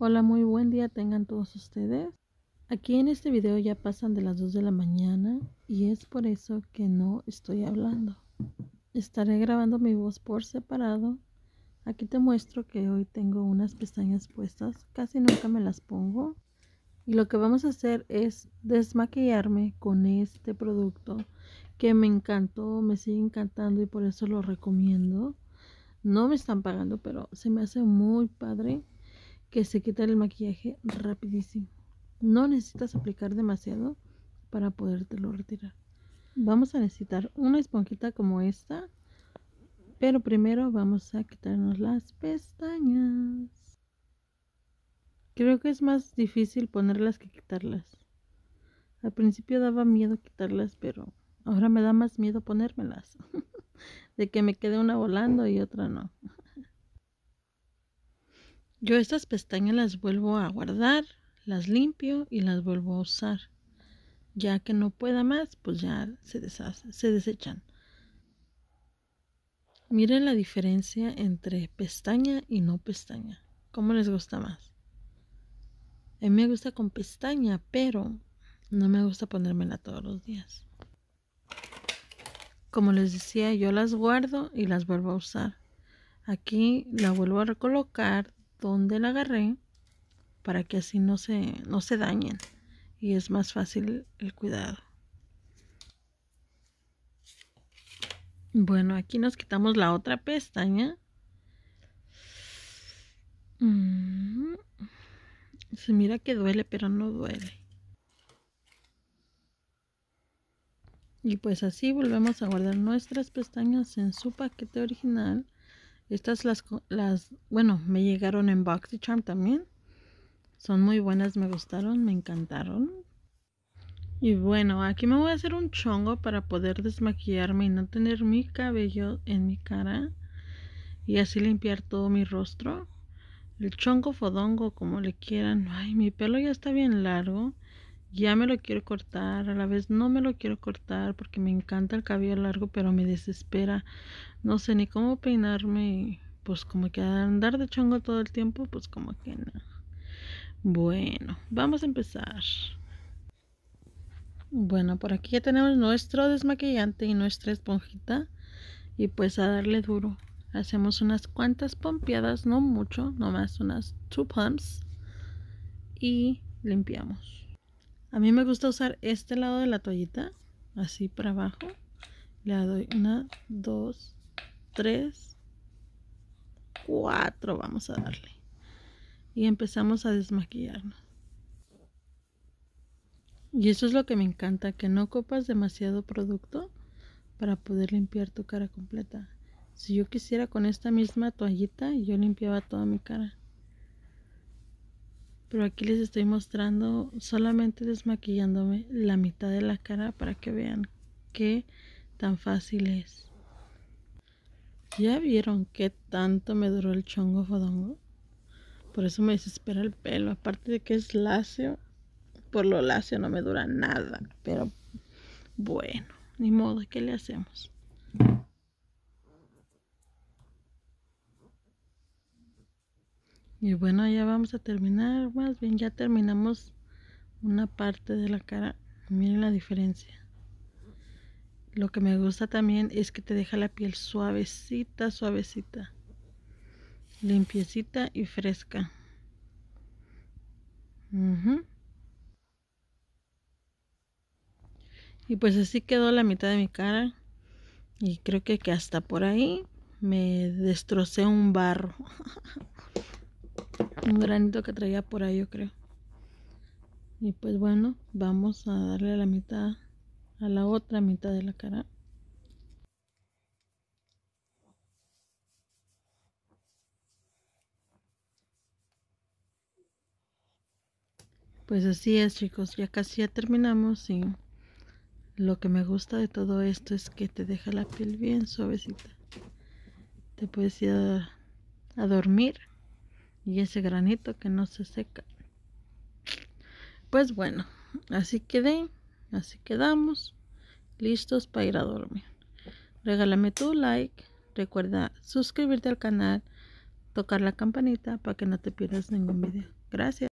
Hola, muy buen día tengan todos ustedes. Aquí en este video ya pasan de las 2 de la mañana y es por eso que no estoy hablando. Estaré grabando mi voz por separado. Aquí te muestro que hoy tengo unas pestañas puestas, casi nunca me las pongo. Y lo que vamos a hacer es desmaquillarme con este producto que me encantó, me sigue encantando y por eso lo recomiendo. No me están pagando, pero se me hace muy padre que se quita el maquillaje rapidísimo. No necesitas aplicar demasiado para podértelo retirar. Vamos a necesitar una esponjita como esta, pero primero vamos a quitarnos las pestañas. Creo que es más difícil ponerlas que quitarlas. Al principio daba miedo quitarlas, pero ahora me da más miedo ponérmelas. de que me quede una volando y otra no. Yo estas pestañas las vuelvo a guardar, las limpio y las vuelvo a usar. Ya que no pueda más, pues ya se, deshace, se desechan. Miren la diferencia entre pestaña y no pestaña. ¿Cómo les gusta más? A mí me gusta con pestaña, pero no me gusta ponérmela todos los días. Como les decía, yo las guardo y las vuelvo a usar. Aquí la vuelvo a recolocar donde la agarré para que así no se, no se dañen y es más fácil el cuidado. Bueno, aquí nos quitamos la otra pestaña. Mm. Se mira que duele, pero no duele. Y pues así volvemos a guardar nuestras pestañas en su paquete original. Estas las, las, bueno, me llegaron en BoxyCharm también. Son muy buenas, me gustaron, me encantaron. Y bueno, aquí me voy a hacer un chongo para poder desmaquillarme y no tener mi cabello en mi cara. Y así limpiar todo mi rostro. El chongo fodongo, como le quieran. Ay, mi pelo ya está bien largo ya me lo quiero cortar, a la vez no me lo quiero cortar porque me encanta el cabello largo, pero me desespera. No sé ni cómo peinarme, pues como que andar de chongo todo el tiempo, pues como que no. Bueno, vamos a empezar. Bueno, por aquí ya tenemos nuestro desmaquillante y nuestra esponjita. Y pues a darle duro. Hacemos unas cuantas pompeadas, no mucho, nomás unas two pumps. Y limpiamos. A mí me gusta usar este lado de la toallita, así para abajo. Le doy una, dos, tres, cuatro. Vamos a darle. Y empezamos a desmaquillarnos. Y eso es lo que me encanta, que no copas demasiado producto para poder limpiar tu cara completa. Si yo quisiera con esta misma toallita, yo limpiaba toda mi cara pero aquí les estoy mostrando solamente desmaquillándome la mitad de la cara para que vean qué tan fácil es. ¿Ya vieron qué tanto me duró el chongo fodongo? Por eso me desespera el pelo, aparte de que es lacio, por lo lacio no me dura nada, pero bueno, ni modo, ¿qué le hacemos? Y bueno, ya vamos a terminar. Más bien, ya terminamos una parte de la cara. Miren la diferencia. Lo que me gusta también es que te deja la piel suavecita, suavecita. Limpiecita y fresca. Y pues así quedó la mitad de mi cara. Y creo que, que hasta por ahí me destrocé un barro. un granito que traía por ahí, yo creo. Y pues bueno, vamos a darle la mitad a la otra mitad de la cara. Pues así es chicos, ya casi ya terminamos y lo que me gusta de todo esto es que te deja la piel bien suavecita. Te puedes ir a dormir y ese granito que no se seca. Pues bueno, así quedé, así quedamos, listos para ir a dormir. Regálame tu like, recuerda suscribirte al canal, tocar la campanita para que no te pierdas ningún video. Gracias.